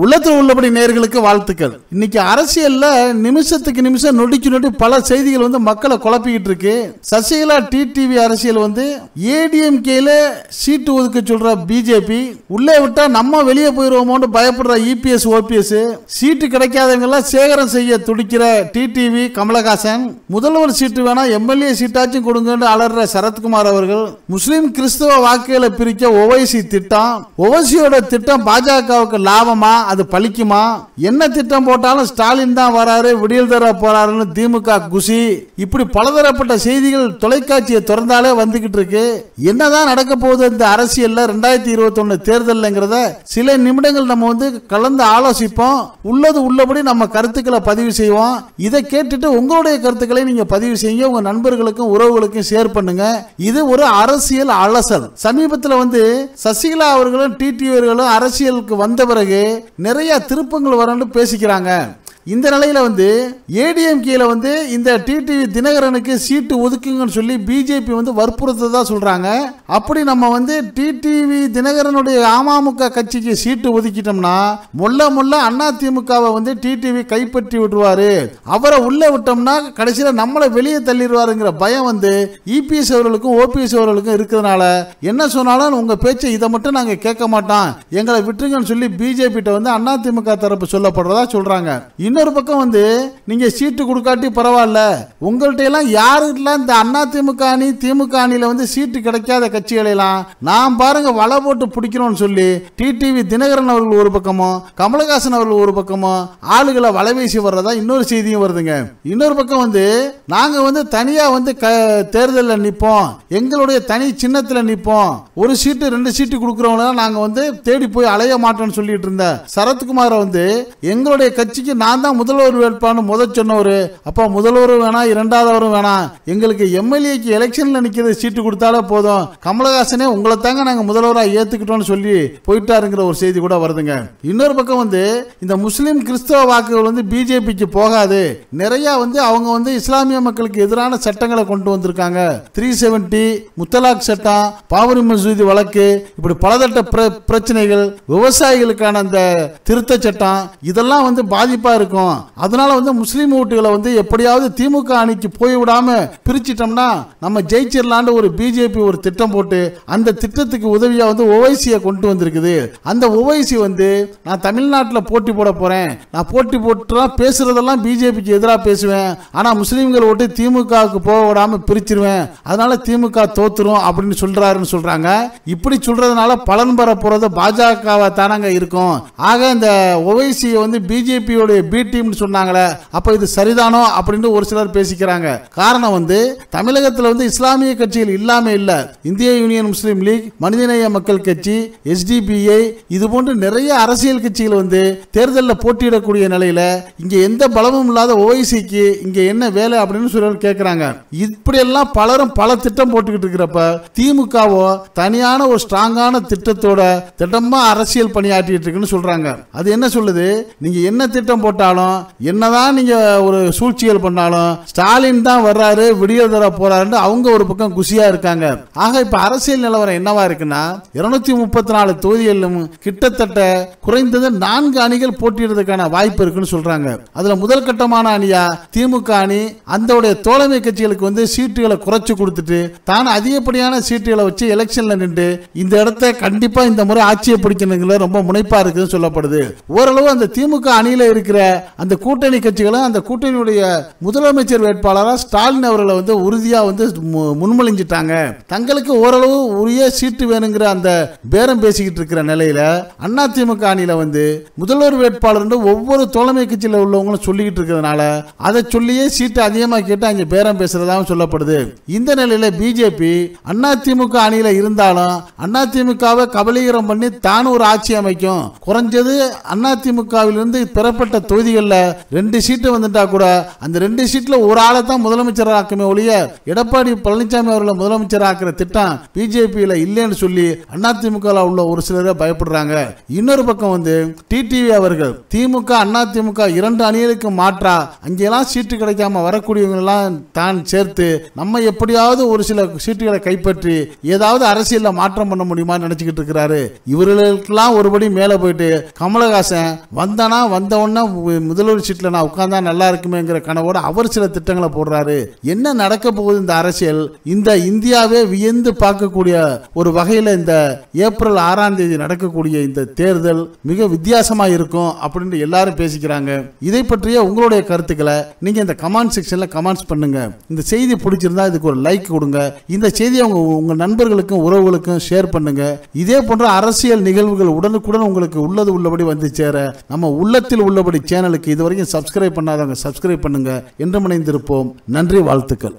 உள்ளத்தில் உள்ளபடி நேர்களுக்கு வாழ்த்துக்கள் இன்னைக்கு அரசியல்ல நிமிஷத்துக்கு நிமிஷம் நொடிச்சு நொடி பல செய்திகள் வந்து மக்களை குழப்பிக்கிட்டு இருக்கு சசிகலா டிடிவி அரசியல் வந்து கேல சீட்டு ஒதுக்க சொல்ற பிஜேபி உள்ளே விட்டா நம்ம வெளியே போயிருவோமோன்னு பயப்படுற இபிஎஸ் e ஓபிஎஸ் சீட்டு கிடைக்காதவங்க எல்லாம் சேகரம் செய்ய துடிக்கிற டிடிவி கமலஹாசன் முதல்வர் சீட்டு வேணா எம்எல்ஏ சீட்டாச்சும் கொடுங்கன்னு அலர்ற சரத்குமார் அவர்கள் முஸ்லீம் கிறிஸ்துவ வாக்குகளை பிரிக்க ஓவைசி திட்டம் ஓவைசியோட திட்டம் பாஜகவுக்கு லாபமா அது பழிக்குமா என்ன திட்டம் போட்டாலும் ஸ்டாலின் தான் வராரு விடியல் தர போறாருன்னு திமுக குசி இப்படி பலதரப்பட்ட செய்திகள் தொலைக்காட்சியை திறந்தாலே வந்துகிட்டு இருக்கு என்னதான் நடக்க போகுது இந்த அரசியல்ல ரெண்டாயிரத்தி இருபத்தி ஒன்னு தேர்தல்ங்கிறத சில நிமிடங்கள் நம்ம வந்து கலந்து ஆலோசிப்போம் உள்ளது உள்ளபடி நம்ம கருத்துக்களை பதிவு செய்வோம் இதை கேட்டுட்டு உங்களுடைய கருத்துக்களை நீங்க பதிவு செய்யுங்க உங்க நண்பர்களுக்கும் உறவுகளுக்கும் ஷேர் பண்ணுங்க இது ஒரு அரசியல் அலசல் சமீபத்தில் வந்து சசிகலா அவர்களும் டிடிவர்களும் அரசியலுக்கு வந்த பிறகு நிறைய திருப்பங்கள் வரணும்னு பேசிக்கிறாங்க இந்த நிலையில வந்து ஏடிஎம்கேல வந்து இந்த டிடிவி தினகரனுக்கு சீட்டு ஒதுக்குங்கன்னு சொல்லி பிஜேபி வந்து வற்புறுத்ததா சொல்றாங்க அப்படி நம்ம வந்து டிடிவி தினகரனுடைய அமமுக கட்சிக்கு சீட்டு ஒதுக்கிட்டோம்னா முள்ள முள்ள அண்ணா திமுகவை வந்து டிடிவி கைப்பற்றி விட்டுருவாரு அவரை உள்ள விட்டோம்னா கடைசியில் நம்மளை வெளியே தள்ளிடுவாருங்கிற பயம் வந்து இபிஎஸ் e அவர்களுக்கும் ஓபிஎஸ் அவர்களுக்கும் இருக்கிறதுனால என்ன சொன்னாலும் உங்க பேச்சை இதை மட்டும் நாங்க கேட்க மாட்டோம் எங்களை விட்டுருங்கன்னு சொல்லி பிஜேபி கிட்ட வந்து திமுக தரப்பு சொல்லப்படுறதா சொல்றாங்க இன்னொரு பக்கம் வந்து நீங்க சீட்டு கொடுக்காட்டி பரவாயில்ல உங்கள்ட்ட எல்லாம் யாருக்கெல்லாம் இந்த அண்ணா திமுக அணி திமுக அணியில வந்து சீட்டு கிடைக்காத கட்சிகளெல்லாம் நான் பாருங்க வலை போட்டு பிடிக்கணும்னு சொல்லி டிடிவி தினகரன் அவர்கள் ஒரு பக்கமும் கமலஹாசன் அவர்கள் ஒரு பக்கமும் ஆளுகளை வலைவீசி வர்றதா இன்னொரு செய்தியும் வருதுங்க இன்னொரு பக்கம் வந்து நாங்க வந்து தனியா வந்து தேர்தலில் நிற்போம் எங்களுடைய தனி சின்னத்தில் நிற்போம் ஒரு சீட்டு ரெண்டு சீட்டு கொடுக்குறவங்கள நாங்க வந்து தேடி போய் அலைய மாட்டோம்னு சொல்லிட்டு இருந்த சரத்குமார் வந்து எங்களுடைய கட்சிக்கு நான் நான் தான் முதல்வர் வேட்பான்னு முதல் சொன்னவர் அப்போ முதல்வரும் வேணாம் இரண்டாவதவரும் வேணாம் எங்களுக்கு எம்எல்ஏக்கு எலெக்ஷனில் நிற்கிறது சீட்டு கொடுத்தாலே போதும் கமலஹாசனே உங்களை தாங்க நாங்கள் முதல்வராக ஏற்றுக்கிட்டோம்னு சொல்லி போயிட்டாருங்கிற ஒரு செய்தி கூட வருதுங்க இன்னொரு பக்கம் வந்து இந்த முஸ்லீம் கிறிஸ்தவ வாக்குகள் வந்து பிஜேபிக்கு போகாது நிறையா வந்து அவங்க வந்து இஸ்லாமிய மக்களுக்கு எதிரான சட்டங்களை கொண்டு வந்திருக்காங்க த்ரீ செவன்டி முத்தலாக் சட்டம் பாவரி மசூதி வழக்கு இப்படி பலதட்ட பிரச்சனைகள் விவசாயிகளுக்கான அந்த திருத்த சட்டம் இதெல்லாம் வந்து பாதிப்பாக இருக்கும் இருக்கும் அதனால வந்து முஸ்லீம் ஓட்டுகளை வந்து எப்படியாவது திமுக அணிக்கு போய் விடாம பிரிச்சிட்டோம்னா நம்ம ஜெயிச்சிடலான்னு ஒரு பிஜேபி ஒரு திட்டம் போட்டு அந்த திட்டத்துக்கு உதவியா வந்து ஒவைசியை கொண்டு வந்திருக்குது அந்த ஒவைசி வந்து நான் தமிழ்நாட்டில் போட்டி போட போறேன் நான் போட்டி போட்டுலாம் பேசுறதெல்லாம் பிஜேபிக்கு எதிராக பேசுவேன் ஆனா முஸ்லீம்கள் ஓட்டு திமுகவுக்கு போக விடாம பிரிச்சிருவேன் அதனால திமுக தோத்துரும் அப்படின்னு சொல்றாருன்னு சொல்றாங்க இப்படி சொல்றதுனால பலன் பெற போறது பாஜகவை தானாங்க இருக்கும் ஆக இந்த ஒவைசியை வந்து பிஜேபியோடைய பி டீம்னு சொன்னாங்களே அப்போ இது சரிதானோ அப்படின்னு ஒரு சிலர் பேசிக்கிறாங்க காரணம் வந்து தமிழகத்தில் வந்து இஸ்லாமிய கட்சிகள் இல்லாமல் இல்லை இந்திய யூனியன் முஸ்லீம் லீக் மனிதநேய மக்கள் கட்சி எஸ்டிபிஐ இது போன்று நிறைய அரசியல் கட்சிகள் வந்து தேர்தலில் போட்டியிடக்கூடிய நிலையில இங்க எந்த பலமும் இல்லாத ஓய்சிக்கு இங்க என்ன வேலை அப்படின்னு சொல்லி கேட்கிறாங்க இப்படியெல்லாம் பலரும் பல திட்டம் போட்டுக்கிட்டு இருக்கிறப்ப திமுகவோ தனியான ஒரு ஸ்ட்ராங்கான திட்டத்தோட திட்டமா அரசியல் பணியாற்றிட்டு இருக்குன்னு சொல்றாங்க அது என்ன சொல்லுது நீங்க என்ன திட்டம் போட்டாலும் பண்ணாலும் என்னதான் நீங்க ஒரு சூழ்ச்சிகள் பண்ணாலும் ஸ்டாலின் தான் வர்றாரு விடியல் தர போறாருன்னு அவங்க ஒரு பக்கம் குசியா இருக்காங்க ஆக இப்ப அரசியல் நிலவரம் என்னவா இருக்குன்னா இருநூத்தி முப்பத்தி நாலு தொகுதிகளிலும் கிட்டத்தட்ட குறைந்தது நான்கு அணிகள் போட்டியிடுறதுக்கான வாய்ப்பு இருக்குன்னு சொல்றாங்க அதுல முதல் கட்டமான அணியா திமுக அணி அந்த தோழமை கட்சிகளுக்கு வந்து சீட்டுகளை குறைச்சு கொடுத்துட்டு தான் அதிகப்படியான சீட்டுகளை வச்சு எலெக்ஷன்ல நின்று இந்த இடத்த கண்டிப்பா இந்த முறை ஆட்சியை பிடிக்கணுங்கிற ரொம்ப முனைப்பா இருக்குதுன்னு சொல்லப்படுது ஓரளவு அந்த திமுக அணியில இருக்கிற அந்த கூட்டணி கட்சிகளும் அந்த கூட்டணியுடைய முதலமைச்சர் வேட்பாளராக ஸ்டாலின் அவர்களை வந்து உறுதியாக வந்து முன்மொழிஞ்சிட்டாங்க தங்களுக்கு ஓரளவு உரிய சீட்டு வேணுங்கிற அந்த பேரம் பேசிக்கிட்டு இருக்கிற நிலையில அண்ணா திமுக அணியில வந்து முதல்வர் வேட்பாளர் ஒவ்வொரு தலைமை கட்சியில் உள்ளவங்களும் சொல்லிக்கிட்டு இருக்கிறதுனால அதை சொல்லியே சீட்டு அதிகமாக கேட்டு அங்கே பேரம் பேசுறதாகவும் சொல்லப்படுது இந்த நிலையில பிஜேபி அண்ணா திமுக அணியில இருந்தாலும் அண்ணா திமுகவை கபலீகரம் பண்ணி தானும் ஒரு ஆட்சி அமைக்கும் குறைஞ்சது அண்ணா திமுகவிலிருந்து பெறப்பட்ட தொகுதி தொகுதிகளில் ரெண்டு சீட்டு வந்துட்டா கூட அந்த ரெண்டு சீட்டில் ஒரு ஆளை தான் முதலமைச்சர் ஆக்குமே ஒழிய எடப்பாடி பழனிசாமி அவர்களை முதலமைச்சர் ஆக்குற திட்டம் பிஜேபியில் இல்லைன்னு சொல்லி அதிமுக உள்ள ஒரு சிலரை பயப்படுறாங்க இன்னொரு பக்கம் வந்து டிடிவி அவர்கள் திமுக அதிமுக இரண்டு அணிகளுக்கு மாற்றா அங்கெல்லாம் சீட்டு கிடைக்காம வரக்கூடியவங்கெல்லாம் தான் சேர்த்து நம்ம எப்படியாவது ஒரு சில சீட்டுகளை கைப்பற்றி ஏதாவது அரசியலில் மாற்றம் பண்ண முடியுமான்னு நினைச்சுக்கிட்டு இருக்கிறாரு இவர்களுக்கெல்லாம் ஒருபடி மேலே போயிட்டு கமலஹாசன் வந்தனா வந்த உடனே முதல்வர் சீட்டில் நான் உட்காந்தா நல்லா இருக்குமேங்கிற கனவோடு அவர் சில திட்டங்களை போடுறாரு என்ன நடக்க போகுது இந்த அரசியல் இந்த இந்தியாவே வியந்து பார்க்கக்கூடிய ஒரு வகையில் இந்த ஏப்ரல் ஆறாம் தேதி நடக்கக்கூடிய இந்த தேர்தல் மிக வித்தியாசமாக இருக்கும் அப்படின்னு எல்லாரும் பேசிக்கிறாங்க இதை பற்றிய உங்களுடைய கருத்துக்களை நீங்கள் இந்த கமெண்ட் செக்ஷனில் கமெண்ட்ஸ் பண்ணுங்க இந்த செய்தி பிடிச்சிருந்தா இதுக்கு ஒரு லைக் கொடுங்க இந்த செய்தியை உங்க உங்க நண்பர்களுக்கும் உறவுகளுக்கும் ஷேர் பண்ணுங்க இதே போன்ற அரசியல் நிகழ்வுகள் உடனுக்குடன் உங்களுக்கு உள்ளது உள்ளபடி வந்து சேர நம்ம உள்ளத்தில் உள்ளபடி சேனல் சேனலுக்கு இதுவரைக்கும் சப்ஸ்கிரைப் பண்ணாதவங்க சப்ஸ்கிரைப் பண்ணுங்க என்றுமணைந்திருப்போம் நன்றி வாழ்த்துக்கள்